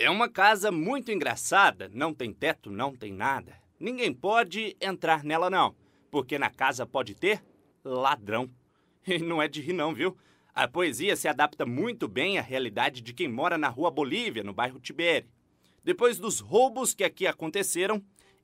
É uma casa muito engraçada, não tem teto, não tem nada. Ninguém pode entrar nela, não, porque na casa pode ter ladrão. E não é de rir, não, viu? A poesia se adapta muito bem à realidade de quem mora na Rua Bolívia, no bairro Tibere. Depois dos roubos que aqui aconteceram,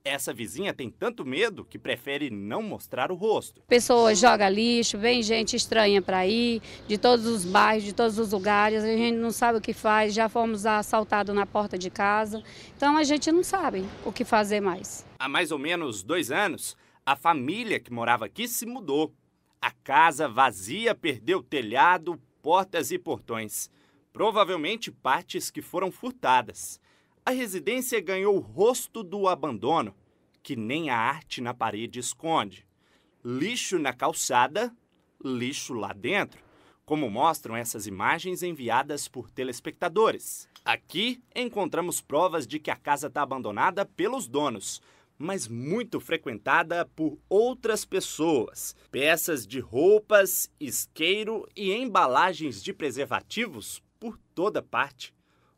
essa vizinha tem tanto medo que prefere não mostrar o rosto. Pessoas jogam lixo, vem gente estranha para aí, de todos os bairros, de todos os lugares, a gente não sabe o que faz, já fomos assaltados na porta de casa, então a gente não sabe o que fazer mais. Há mais ou menos dois anos, a família que morava aqui se mudou. A casa vazia perdeu telhado, portas e portões. Provavelmente partes que foram furtadas a residência ganhou o rosto do abandono, que nem a arte na parede esconde. Lixo na calçada, lixo lá dentro, como mostram essas imagens enviadas por telespectadores. Aqui encontramos provas de que a casa está abandonada pelos donos, mas muito frequentada por outras pessoas. Peças de roupas, isqueiro e embalagens de preservativos por toda parte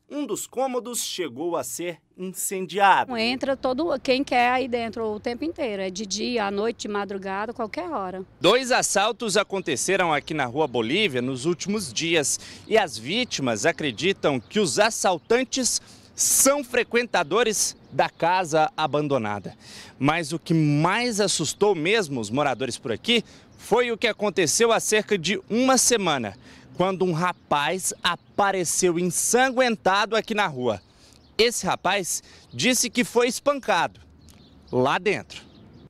um dos cômodos chegou a ser incendiado. Entra todo quem quer aí dentro o tempo inteiro, é de dia, à noite, de madrugada, qualquer hora. Dois assaltos aconteceram aqui na Rua Bolívia nos últimos dias e as vítimas acreditam que os assaltantes são frequentadores da casa abandonada. Mas o que mais assustou mesmo os moradores por aqui foi o que aconteceu há cerca de uma semana, quando um rapaz apareceu ensanguentado aqui na rua. Esse rapaz disse que foi espancado lá dentro.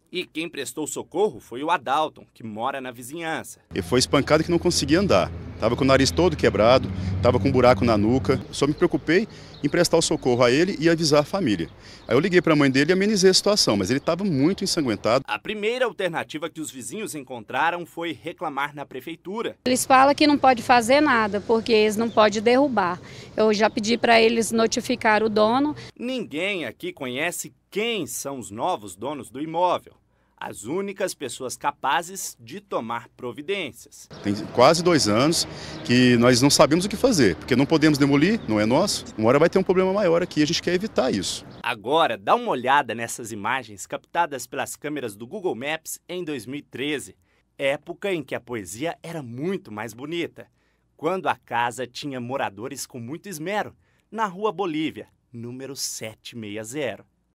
E quem prestou socorro foi o Adalton, que mora na vizinhança. Ele foi espancado que não conseguia andar. Estava com o nariz todo quebrado, estava com um buraco na nuca. Só me preocupei em prestar o socorro a ele e avisar a família. Aí eu liguei para a mãe dele e amenizei a situação, mas ele estava muito ensanguentado. A primeira alternativa que os vizinhos encontraram foi reclamar na prefeitura. Eles falam que não pode fazer nada, porque eles não podem derrubar. Eu já pedi para eles notificar o dono. Ninguém aqui conhece quem são os novos donos do imóvel as únicas pessoas capazes de tomar providências. Tem quase dois anos que nós não sabemos o que fazer, porque não podemos demolir, não é nosso. Uma hora vai ter um problema maior aqui, e a gente quer evitar isso. Agora, dá uma olhada nessas imagens captadas pelas câmeras do Google Maps em 2013, época em que a poesia era muito mais bonita, quando a casa tinha moradores com muito esmero, na Rua Bolívia, número 760.